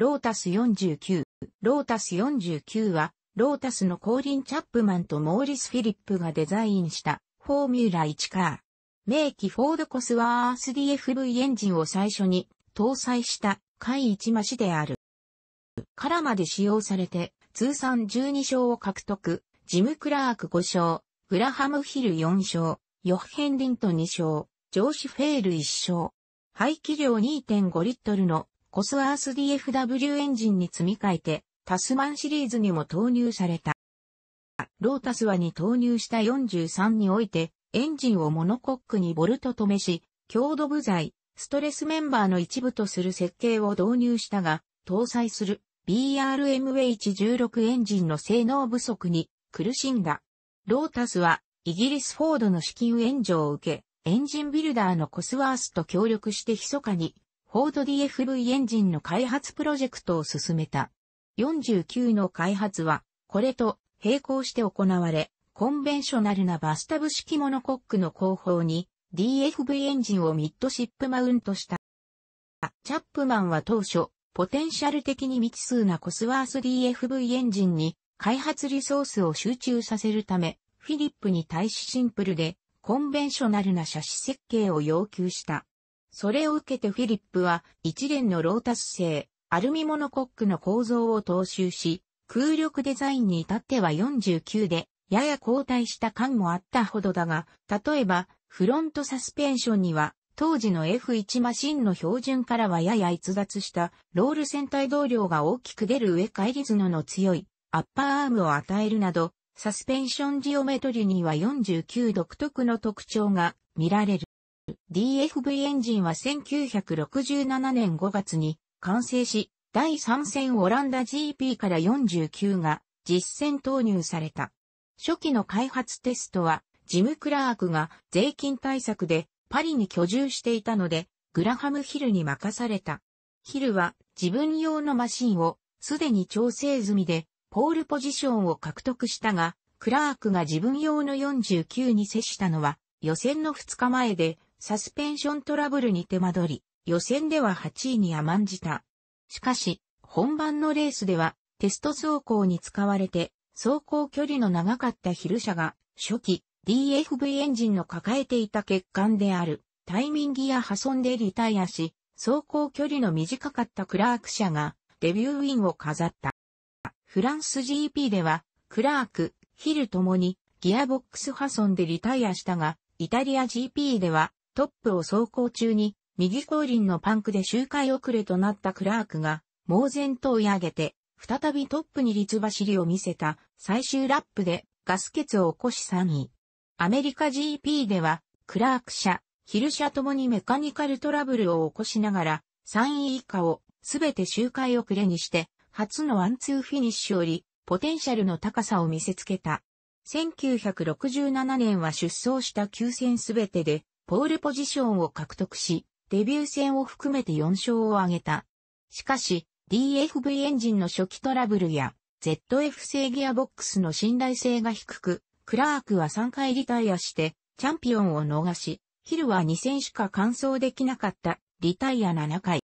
ロータス49。ロータス49は、ロータスのコーリン・チャップマンとモーリス・フィリップがデザインしたフォーミュラ1カー。名機フォードコスワース DFV エンジンを最初に搭載した回1マシである。からまで使用されて通算12勝を獲得。ジム・クラーク5勝、グラハム・ヒル4勝、ヨッヘン・リント2勝、ジョーシ・フェール1勝。排気量2.5リットルのコスワース DFW エンジンに積み替えて、タスマンシリーズにも投入された。ロータスはに投入した43において、エンジンをモノコックにボルト止めし、強度部材、ストレスメンバーの一部とする設計を導入したが、搭載する BRMH16 エンジンの性能不足に苦しんだ。ロータスはイギリスフォードの資金援助を受け、エンジンビルダーのコスワースと協力して密かにフォード DFV エンジンの開発プロジェクトを進めた。49の開発は、これと並行して行われ、コンベンショナルなバスタブ式モノコックの後方に DFV エンジンをミッドシップマウントした。チャップマンは当初、ポテンシャル的に未知数なコスワース DFV エンジンに開発リソースを集中させるため、フィリップに対しシンプルでコンベンショナルな車種設計を要求した。それを受けてフィリップは一連のロータス製、アルミモノコックの構造を踏襲し、空力デザインに至っては49で、やや後退した感もあったほどだが、例えば、フロントサスペンションには、当時の F1 マシンの標準からはやや逸脱したロール船体動量が大きく出る上返り角の強いアッパーアームを与えるなど、サスペンションジオメトリには49独特の特徴が見られる。DFV エンジンは1967年5月に完成し、第3戦オランダ GP から49が実戦投入された。初期の開発テストは、ジム・クラークが税金対策でパリに居住していたので、グラハム・ヒルに任された。ヒルは自分用のマシンをすでに調整済みで、ポールポジションを獲得したが、クラークが自分用の49に接したのは予選の2日前で、サスペンショントラブルに手間取り、予選では8位に甘んじた。しかし、本番のレースでは、テスト走行に使われて、走行距離の長かったヒル車が、初期、DFV エンジンの抱えていた欠陥である、タイミングや破損でリタイアし、走行距離の短かったクラーク車が、デビューウィンを飾った。フランス GP では、クラーク、ヒルともに、ギアボックス破損でリタイアしたが、イタリア GP では、トップを走行中に、右後輪のパンクで周回遅れとなったクラークが、猛然と追い上げて、再びトップに立走りを見せた最終ラップでガス欠を起こし3位。アメリカ GP では、クラーク社、ヒル社ともにメカニカルトラブルを起こしながら、3位以下をすべて周回遅れにして、初のワンツーフィニッシュより、ポテンシャルの高さを見せつけた。1967年は出走した9戦すべてで、ポールポジションを獲得し、デビュー戦を含めて4勝を挙げた。しかし、DFV エンジンの初期トラブルや、ZF 製ギアボックスの信頼性が低く、クラークは3回リタイアして、チャンピオンを逃し、ヒルは2戦しか完走できなかった、リタイア7回。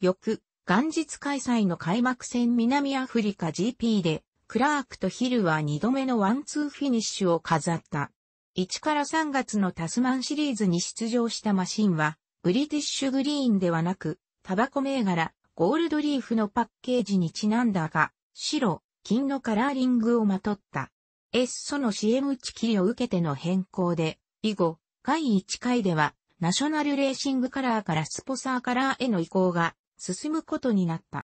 翌、元日開催の開幕戦南アフリカ GP で、クラークとヒルは2度目のワンツーフィニッシュを飾った。1から3月のタスマンシリーズに出場したマシンは、ブリティッシュグリーンではなく、タバコ銘柄、ゴールドリーフのパッケージにちなんだが、白、金のカラーリングをまとった。エッソの CM 地期を受けての変更で、以後、第1回では、ナショナルレーシングカラーからスポサーカラーへの移行が進むことになった。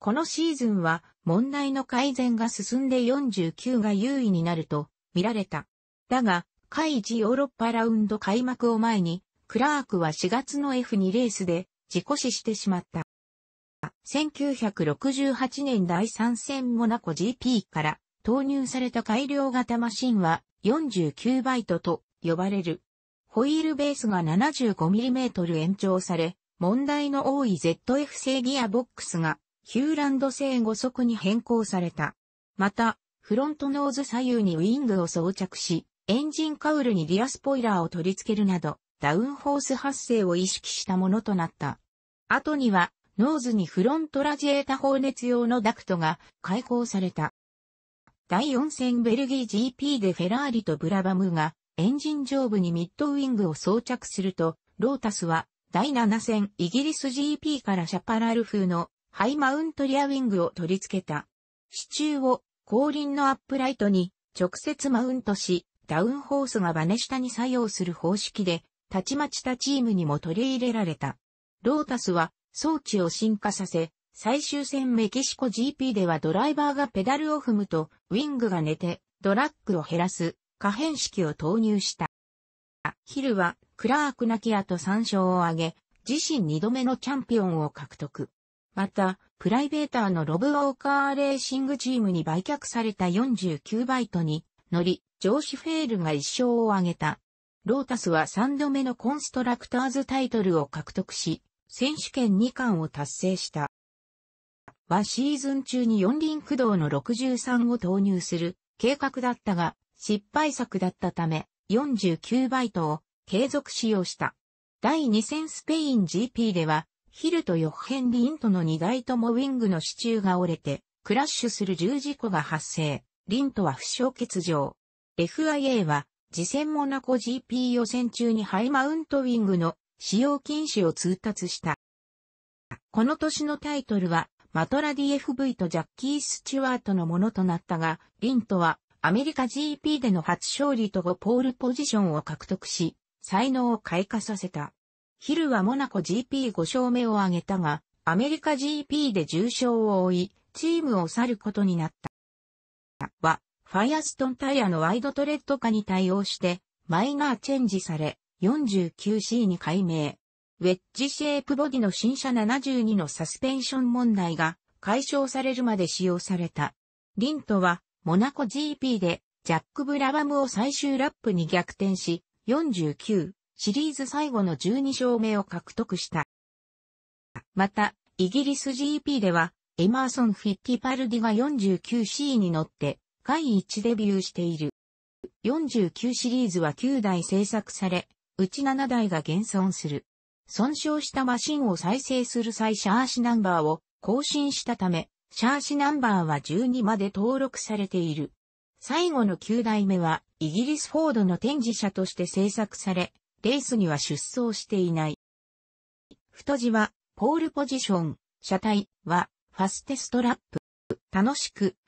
このシーズンは問題の改善が進んで49が優位になると見られた。だが、海事ヨーロッパラウンド開幕を前に、クラークは4月の F2 レースで事故死してしまった。1968年第3戦モナコ GP から投入された改良型マシンは49バイトと呼ばれる。ホイールベースが 75mm 延長され、問題の多い ZF 製ギアボックスがヒューランド製5速に変更された。また、フロントノーズ左右にウィングを装着し、エンジンカウルにリアスポイラーを取り付けるなど、ダウンフォース発生を意識したものとなった。後には、ノーズにフロントラジエータ放熱用のダクトが開放された。第4戦ベルギー GP でフェラーリとブラバムがエンジン上部にミッドウィングを装着すると、ロータスは第7戦イギリス GP からシャパラル風のハイマウントリアウィングを取り付けた。支柱を後輪のアップライトに直接マウントし、ダウンホースがバネ下に作用する方式で、たちまち他チームにも取り入れられた。ロータスは装置を進化させ、最終戦メキシコ GP ではドライバーがペダルを踏むと、ウィングが寝て、ドラッグを減らす、可変式を投入した。ヒルは、クラークナキアと参照を挙げ、自身2度目のチャンピオンを獲得。また、プライベーターのロブ・ウォーカーレーシングチームに売却された49バイトに乗り、ジョーシフェールが一勝を挙げた。ロータスは3度目のコンストラクターズタイトルを獲得し、選手権2冠を達成した。はシーズン中に四輪駆動の63を投入する計画だったが、失敗作だったため、49バイトを継続使用した。第2戦スペイン GP では、ヒルとヨッヘンリンとの2台ともウィングの支柱が折れて、クラッシュする重事故が発生。リントは負傷欠場。FIA は、次戦モナコ GP 予選中にハイマウントウィングの使用禁止を通達した。この年のタイトルは、マトラ DFV とジャッキー・スチュワートのものとなったが、リントはアメリカ GP での初勝利と5ポールポジションを獲得し、才能を開花させた。ヒルはモナコ GP5 勝目を挙げたが、アメリカ GP で重傷を負い、チームを去ることになった。は、ファイアストンタイヤのワイドトレッド化に対応して、マイナーチェンジされ、49C に改名。ウェッジシェイプボディの新車72のサスペンション問題が解消されるまで使用された。リントは、モナコ GP で、ジャック・ブラバムを最終ラップに逆転し、49、シリーズ最後の12勝目を獲得した。また、イギリス GP では、エマーソン・フィッティパルディが 49C に乗って、第一デビューしている。49シリーズは9台製作され、うち7台が現存する。損傷したマシンを再生する際シャーシナンバーを更新したため、シャーシナンバーは12まで登録されている。最後の9代目は、イギリスフォードの展示車として制作され、レースには出走していない。太字は、ポールポジション、車体は、ファステストラップ。楽しく、